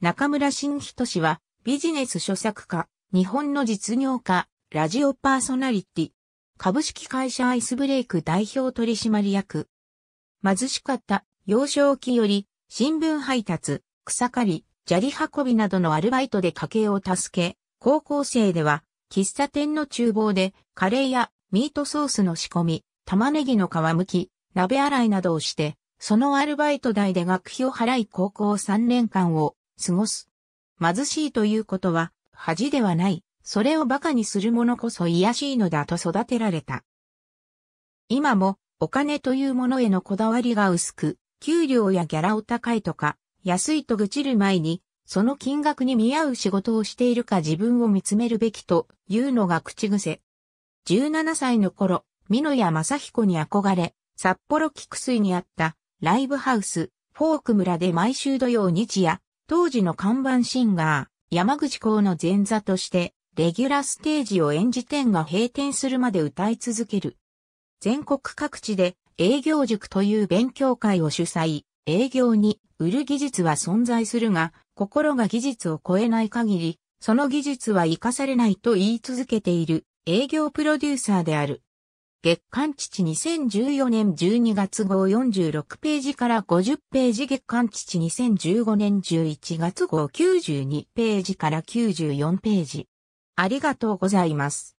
中村新人氏は、ビジネス諸作家、日本の実業家、ラジオパーソナリティ、株式会社アイスブレイク代表取締役。貧しかった幼少期より、新聞配達、草刈り、砂利運びなどのアルバイトで家計を助け、高校生では、喫茶店の厨房でカレーやミートソースの仕込み、玉ねぎの皮むき、鍋洗いなどをして、そのアルバイト代で学費を払い高校3年間を過ごす。貧しいということは、恥ではない、それを馬鹿にする者こそ癒しいのだと育てられた。今も、お金というものへのこだわりが薄く、給料やギャラを高いとか、安いと愚痴る前に、その金額に見合う仕事をしているか自分を見つめるべきというのが口癖。17歳の頃、美野屋正彦に憧れ、札幌菊水にあったライブハウス、フォーク村で毎週土曜日夜、当時の看板シンガー、山口公の前座として、レギュラーステージを演じ店が閉店するまで歌い続ける。全国各地で営業塾という勉強会を主催、営業に売る技術は存在するが、心が技術を超えない限り、その技術は活かされないと言い続けている営業プロデューサーである。月刊父2014年12月号46ページから50ページ月刊父2015年11月号92ページから94ページ。ありがとうございます。